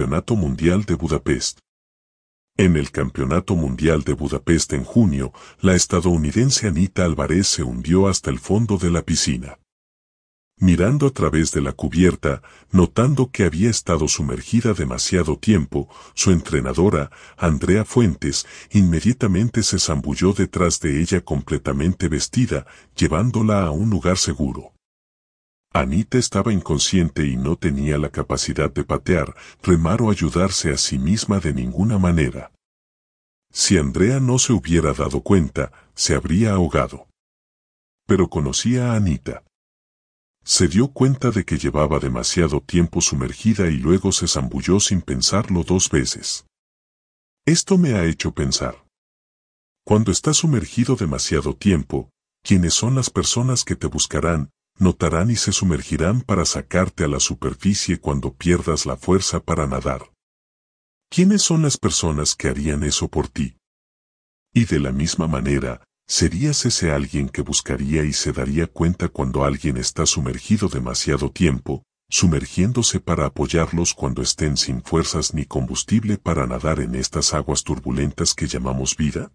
Campeonato Mundial de Budapest. En el Campeonato Mundial de Budapest en junio, la estadounidense Anita Álvarez se hundió hasta el fondo de la piscina. Mirando a través de la cubierta, notando que había estado sumergida demasiado tiempo, su entrenadora, Andrea Fuentes, inmediatamente se zambulló detrás de ella completamente vestida, llevándola a un lugar seguro. Anita estaba inconsciente y no tenía la capacidad de patear, remar o ayudarse a sí misma de ninguna manera. Si Andrea no se hubiera dado cuenta, se habría ahogado. Pero conocía a Anita. Se dio cuenta de que llevaba demasiado tiempo sumergida y luego se zambulló sin pensarlo dos veces. Esto me ha hecho pensar. Cuando estás sumergido demasiado tiempo, ¿quiénes son las personas que te buscarán notarán y se sumergirán para sacarte a la superficie cuando pierdas la fuerza para nadar. ¿Quiénes son las personas que harían eso por ti? Y de la misma manera, serías ese alguien que buscaría y se daría cuenta cuando alguien está sumergido demasiado tiempo, sumergiéndose para apoyarlos cuando estén sin fuerzas ni combustible para nadar en estas aguas turbulentas que llamamos vida?